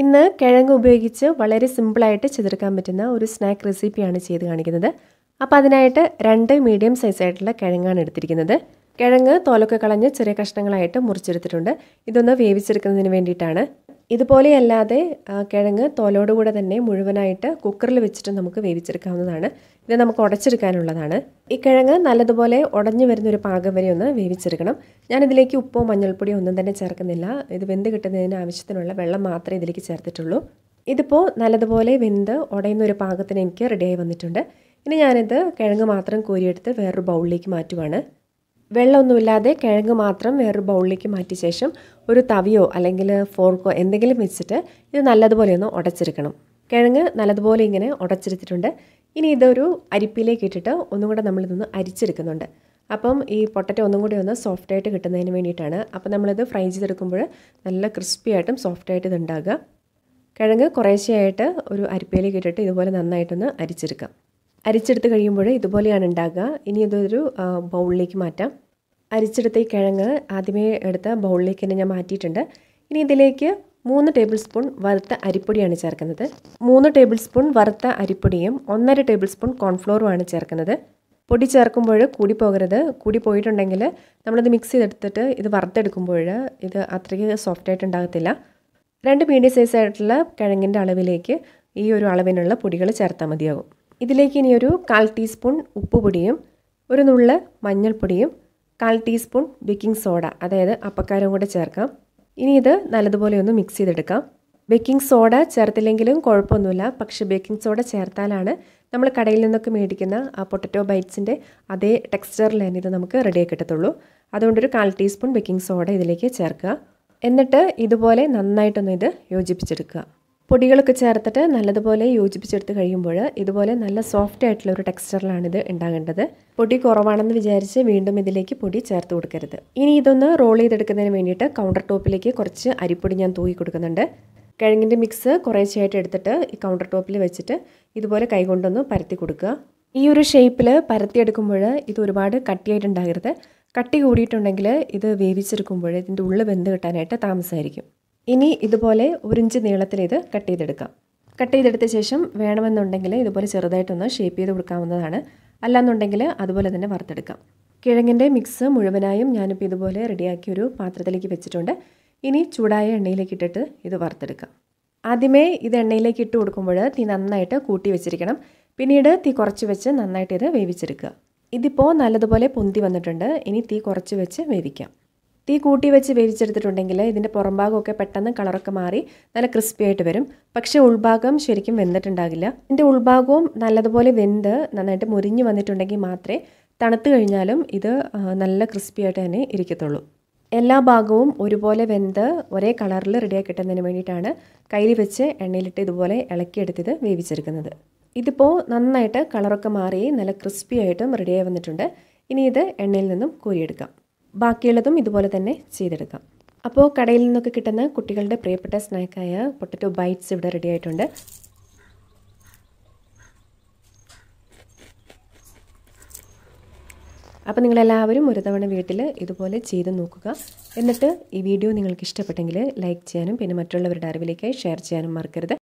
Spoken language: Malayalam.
ഇന്ന് കിഴങ്ങ് ഉപയോഗിച്ച് വളരെ സിമ്പിളായിട്ട് ചെതിർക്കാൻ പറ്റുന്ന ഒരു സ്നാക്ക് റെസിപ്പിയാണ് ചെയ്ത് കാണിക്കുന്നത് അപ്പോൾ അതിനായിട്ട് രണ്ട് മീഡിയം സൈസായിട്ടുള്ള കിഴങ്ങാണ് എടുത്തിരിക്കുന്നത് കിഴങ്ങ് തോലൊക്കെ കളഞ്ഞ് ചെറിയ കഷ്ണങ്ങളായിട്ട് മുറിച്ചെടുത്തിട്ടുണ്ട് ഇതൊന്ന് വേവിച്ചെടുക്കുന്നതിന് വേണ്ടിയിട്ടാണ് ഇതുപോലെയല്ലാതെ കിഴങ്ങ് തോലോട് കൂടെ തന്നെ മുഴുവനായിട്ട് കുക്കറിൽ വെച്ചിട്ട് നമുക്ക് വേവിച്ചെടുക്കാവുന്നതാണ് ഇത് നമുക്ക് ഉടച്ചെടുക്കാനുള്ളതാണ് ഈ കിഴങ്ങ് നല്ലതുപോലെ ഉടഞ്ഞു വരുന്ന ഒരു പാകം വരെ ഒന്ന് വേവിച്ചെടുക്കണം ഞാനിതിലേക്ക് ഉപ്പോ മഞ്ഞൾപ്പൊടിയോ ഒന്നും തന്നെ ചേർക്കുന്നില്ല ഇത് വെന്ത് കിട്ടുന്നതിന് ആവശ്യത്തിനുള്ള വെള്ളം മാത്രമേ ഇതിലേക്ക് ചേർത്തിട്ടുള്ളൂ ഇതിപ്പോൾ നല്ലതുപോലെ വെന്ത് ഉടയുന്ന ഒരു പാകത്തിന് എനിക്ക് റെഡിയായി വന്നിട്ടുണ്ട് ഇനി ഞാനിത് കിഴങ്ങ് മാത്രം കോരിയെടുത്ത് വേറൊരു ബൗളിലേക്ക് മാറ്റുവാണ് വെള്ളമൊന്നുമില്ലാതെ കിഴങ്ങ് മാത്രം വേറൊരു ബൗളിലേക്ക് മാറ്റിയ ശേഷം ഒരു തവിയോ അല്ലെങ്കിൽ ഫോർക്കോ എന്തെങ്കിലും വെച്ചിട്ട് ഇത് നല്ലതുപോലെ ഒന്ന് ഉടച്ചെടുക്കണം കിഴങ്ങ് നല്ലതുപോലെ ഇങ്ങനെ ഉടച്ചെടുത്തിട്ടുണ്ട് ഇനി ഇതൊരു അരിപ്പിലേക്ക് ഇട്ടിട്ട് ഒന്നും കൂടെ നമ്മളിതൊന്ന് അരിച്ചെടുക്കുന്നുണ്ട് അപ്പം ഈ പൊട്ടറ്റ ഒന്നും കൂടി ഒന്ന് സോഫ്റ്റായിട്ട് കിട്ടുന്നതിന് വേണ്ടിയിട്ടാണ് അപ്പം നമ്മളിത് ഫ്രൈ ചെയ്തെടുക്കുമ്പോൾ നല്ല ക്രിസ്പി ആയിട്ടും സോഫ്റ്റായിട്ട് ആയിട്ട് ഉണ്ടാകുക കിഴങ്ങ് കുറേശ്ശെയായിട്ട് ഒരു അരിപ്പയിലേക്ക് ഇട്ടിട്ട് ഇതുപോലെ നന്നായിട്ടൊന്ന് അരിച്ചെടുക്കാം അരിച്ചെടുത്ത് കഴിയുമ്പോൾ ഇതുപോലെയാണ് ഉണ്ടാകുക ഇനി ഇതൊരു ബൗളിലേക്ക് മാറ്റാം അരിച്ചെടുത്ത ഈ കിഴങ്ങ് ആദ്യമേ എടുത്ത ബൗളിലേക്ക് തന്നെ ഞാൻ മാറ്റിയിട്ടുണ്ട് ഇനി ഇതിലേക്ക് മൂന്ന് ടേബിൾ സ്പൂൺ വറുത്ത അരിപ്പൊടിയാണ് ചേർക്കുന്നത് മൂന്ന് ടേബിൾ സ്പൂൺ വറുത്ത അരിപ്പൊടിയും ഒന്നര ടേബിൾ സ്പൂൺ കോൺഫ്ലോറുമാണ് ചേർക്കുന്നത് പൊടി ചേർക്കുമ്പോൾ കൂടി പോകരുത് കൂടി പോയിട്ടുണ്ടെങ്കിൽ നമ്മളിത് മിക്സ് ചെയ്തെടുത്തിട്ട് ഇത് വറുത്തെടുക്കുമ്പോൾ ഇത് അത്രയ്ക്ക് സോഫ്റ്റ് ആയിട്ട് ഉണ്ടാകത്തില്ല രണ്ട് മീഡിയം സൈസ് ആയിട്ടുള്ള കിഴങ്ങിൻ്റെ അളവിലേക്ക് ഈ ഒരു അളവിനുള്ള പൊടികൾ ചേർത്താൽ മതിയാകും ഇതിലേക്ക് ഇനിയൊരു കാൽ ടീസ്പൂൺ ഉപ്പുപൊടിയും ഒരു നുള്ള മഞ്ഞൾപ്പൊടിയും കാൽ ടീസ്പൂൺ ബേക്കിംഗ് സോഡ അതായത് അപ്പക്കാരവും കൂടെ ചേർക്കാം ഇനി ഇത് നല്ലതുപോലെ ഒന്ന് മിക്സ് ചെയ്തെടുക്കാം ബേക്കിംഗ് സോഡ ചേർത്തില്ലെങ്കിലും കുഴപ്പമൊന്നുമില്ല പക്ഷേ ബേക്കിംഗ് സോഡ ചേർത്താലാണ് നമ്മൾ കടയിൽ നിന്നൊക്കെ മേടിക്കുന്ന ആ പൊട്ടറ്റോ ബൈറ്റ്സിൻ്റെ അതേ ടെക്സ്ചറിൽ തന്നെ ഇത് നമുക്ക് റെഡി കിട്ടത്തുള്ളൂ അതുകൊണ്ടൊരു കാൽ ടീസ്പൂൺ ബേക്കിംഗ് സോഡ ഇതിലേക്ക് ചേർക്കുക എന്നിട്ട് ഇതുപോലെ നന്നായിട്ടൊന്ന് ഇത് യോജിപ്പിച്ചെടുക്കുക പൊടികളൊക്കെ ചേർത്തിട്ട് നല്ലതുപോലെ യോജിപ്പിച്ചെടുത്ത് കഴിയുമ്പോൾ ഇതുപോലെ നല്ല സോഫ്റ്റ് ആയിട്ടുള്ള ഒരു ഇത് ഉണ്ടാകേണ്ടത് പൊടി കുറവാണെന്ന് വിചാരിച്ച് വീണ്ടും ഇതിലേക്ക് പൊടി ചേർത്ത് കൊടുക്കരുത് ഇനി ഇതൊന്ന് റോൾ ചെയ്തെടുക്കുന്നതിന് വേണ്ടിയിട്ട് കൗണ്ടർ ടോപ്പിലേക്ക് കുറച്ച് അരിപ്പൊടി ഞാൻ തൂക്കി കൊടുക്കുന്നുണ്ട് കിഴങ്ങിൻ്റെ മിക്സ് കുറേശ്ശെയായിട്ട് എടുത്തിട്ട് ഈ കൗണ്ടർ ടോപ്പിൽ വെച്ചിട്ട് ഇതുപോലെ കൈകൊണ്ടൊന്ന് പരത്തി കൊടുക്കുക ഈ ഒരു ഷേപ്പിൽ പരത്തിയെടുക്കുമ്പോൾ ഇത് ഒരുപാട് കട്ടിയായിട്ടുണ്ടാകരുത് കട്ടി കൂടിയിട്ടുണ്ടെങ്കിൽ ഇത് വേവിച്ചെടുക്കുമ്പോൾ ഇതിൻ്റെ ഉള്ളിൽ വെന്ത് കിട്ടാനായിട്ട് താമസമായിരിക്കും ഇനി ഇതുപോലെ ഒരു ഇഞ്ച് നീളത്തിൽ ഇത് കട്ട് ചെയ്തെടുക്കാം കട്ട് ചെയ്തെടുത്ത ശേഷം വേണമെന്നുണ്ടെങ്കിൽ ഇതുപോലെ ചെറുതായിട്ടൊന്ന് ഷേപ്പ് ചെയ്ത് കൊടുക്കാവുന്നതാണ് അല്ലാന്നുണ്ടെങ്കിൽ അതുപോലെ തന്നെ വറുത്തെടുക്കാം കിഴങ്ങിൻ്റെ മിക്സ് മുഴുവനായും ഞാനിപ്പോൾ ഇതുപോലെ റെഡിയാക്കി ഒരു പാത്രത്തിലേക്ക് വെച്ചിട്ടുണ്ട് ഇനി ചൂടായ എണ്ണയിലേക്ക് ഇട്ടിട്ട് ഇത് വറുത്തെടുക്കാം ആദ്യമേ ഇത് എണ്ണയിലേക്ക് ഇട്ട് കൊടുക്കുമ്പോൾ തീ നന്നായിട്ട് കൂട്ടി വെച്ചിരിക്കണം പിന്നീട് തീ കുറച്ച് വെച്ച് നന്നായിട്ട് ഇത് വേവിച്ചെടുക്കുക ഇതിപ്പോൾ നല്ലതുപോലെ പൊന്തി വന്നിട്ടുണ്ട് ഇനി തീ കുറച്ച് വെച്ച് വേവിക്കാം തീ കൂട്ടി വെച്ച് വേവിച്ചെടുത്തിട്ടുണ്ടെങ്കിൽ ഇതിൻ്റെ പുറംഭാഗമൊക്കെ പെട്ടെന്ന് കളറൊക്കെ മാറി നല്ല ക്രിസ്പി ആയിട്ട് വരും പക്ഷേ ഉൾഭാഗം ശരിക്കും വെന്തിട്ടുണ്ടാകില്ല ഇതിൻ്റെ ഉൾഭാഗവും നല്ലതുപോലെ വെന്ത് നന്നായിട്ട് മുരിഞ്ഞ് വന്നിട്ടുണ്ടെങ്കിൽ മാത്രമേ തണുത്ത് കഴിഞ്ഞാലും ഇത് നല്ല ക്രിസ്പി ആയിട്ട് തന്നെ ഇരിക്കത്തുള്ളൂ എല്ലാ ഭാഗവും ഒരുപോലെ വെന്ത് ഒരേ കളറിൽ റെഡിയാക്കി കിട്ടുന്നതിന് വേണ്ടിയിട്ടാണ് കയ്യിൽ വെച്ച് എണ്ണയിലിട്ട് ഇതുപോലെ ഇളക്കിയെടുത്തിത് വേവിച്ചെടുക്കുന്നത് ഇതിപ്പോൾ നന്നായിട്ട് കളറൊക്കെ മാറി നല്ല ക്രിസ്പി ആയിട്ടും റെഡിയായി വന്നിട്ടുണ്ട് ഇനി ഇത് എണ്ണയിൽ നിന്നും കോരിയെടുക്കാം ബാക്കിയുള്ളതും ഇതുപോലെ തന്നെ ചെയ്തെടുക്കാം അപ്പോൾ കടയിൽ നിന്നൊക്കെ കിട്ടുന്ന കുട്ടികളുടെ പ്രിയപ്പെട്ട സ്നാക്കായ പൊട്ടറ്റോ ബൈറ്റ്സ് ഇവിടെ റെഡി ആയിട്ടുണ്ട് അപ്പോൾ നിങ്ങളെല്ലാവരും ഒരു തവണ വീട്ടിൽ ഇതുപോലെ ചെയ്ത് നോക്കുക എന്നിട്ട് ഈ വീഡിയോ നിങ്ങൾക്ക് ഇഷ്ടപ്പെട്ടെങ്കിൽ ലൈക്ക് ചെയ്യാനും പിന്നെ മറ്റുള്ളവരുടെ അറിവിലേക്കായി ഷെയർ ചെയ്യാനും മറക്കരുത്